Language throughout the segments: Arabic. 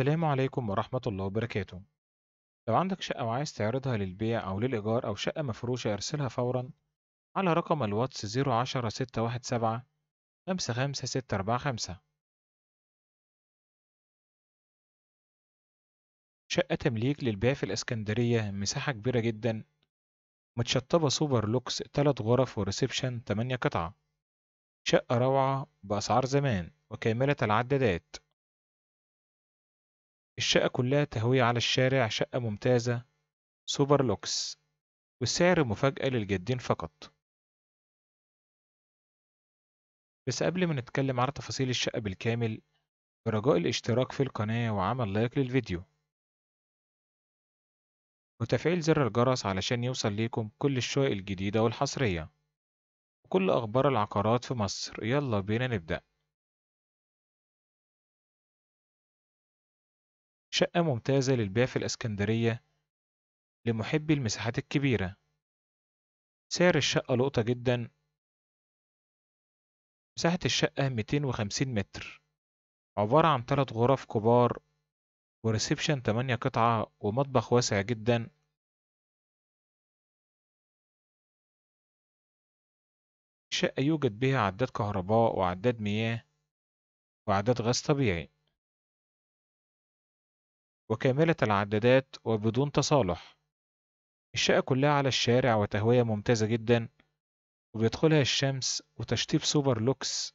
السلام عليكم ورحمة الله وبركاته لو عندك شقة وعايز تعرضها للبيع أو للإيجار أو شقة مفروشة ارسلها فورا على رقم الواتس زيرو عشرة ستة واحد سبعة خمسة خمسة ستة أربعة خمسة شقة تمليك للبيع في الإسكندرية مساحة كبيرة جدا متشطبة سوبر لوكس تلات غرف وريسبشن تمانية قطعة شقة روعة بأسعار زمان وكاملة العدادات الشقة كلها تهوية على الشارع شقة ممتازة سوبر لوكس والسعر مفاجأة للجادين فقط بس قبل ما نتكلم على تفاصيل الشقة بالكامل برجاء الاشتراك في القناة وعمل لايك للفيديو وتفعيل زر الجرس علشان يوصل ليكم كل الشقق الجديدة والحصرية وكل أخبار العقارات في مصر يلا بينا نبدأ شقة ممتازة للبيع في الإسكندرية لمحبي المساحات الكبيرة سعر الشقة لقطة جدا مساحة الشقة 250 متر عبارة عن تلات غرف كبار وريسبشن 8 قطعة ومطبخ واسع جدا الشقة يوجد بها عداد كهرباء وعداد مياه وعداد غاز طبيعي وكاملة العدادات وبدون تصالح الشقة كلها على الشارع وتهوية ممتازة جدا وبيدخلها الشمس وتشطيب سوبر لوكس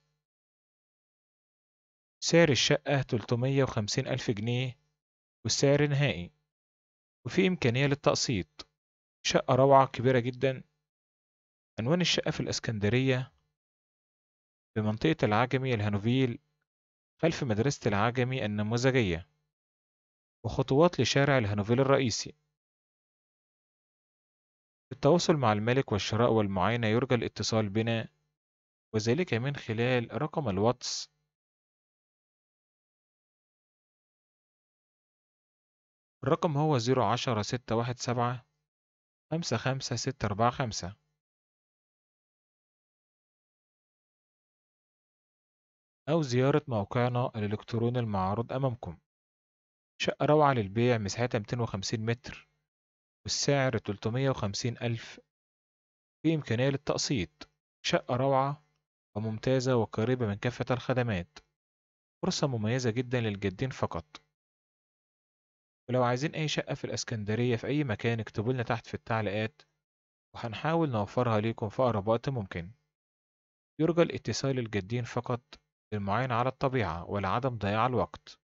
سعر الشقة 350 ألف جنيه والسعر نهائي وفي إمكانية للتقسيط شقة روعة كبيرة جدا عنوان الشقة في الإسكندرية بمنطقة العجمي الهانوفيل خلف مدرسة العجمي النموذجية وخطوات لشارع الهانوفيل الرئيسي للتواصل مع الملك والشراء والمعاينة يرجى الاتصال بنا وذلك من خلال رقم الواتس الرقم هو 010 617 55645 أو زيارة موقعنا الإلكتروني المعروض أمامكم شقة روعة للبيع مساحتها 250 متر والسعر 350 ألف في إمكانية للتقسيط شقة روعة وممتازة وقريبة من كافة الخدمات فرصة مميزة جدا للجادين فقط ولو عايزين أي شقة في الأسكندرية في أي مكان اكتبوا لنا تحت في التعليقات وهنحاول نوفرها ليكم في أقرب وقت ممكن يرجى الاتصال الجدين فقط للمعاينة على الطبيعة ولعدم ضياع الوقت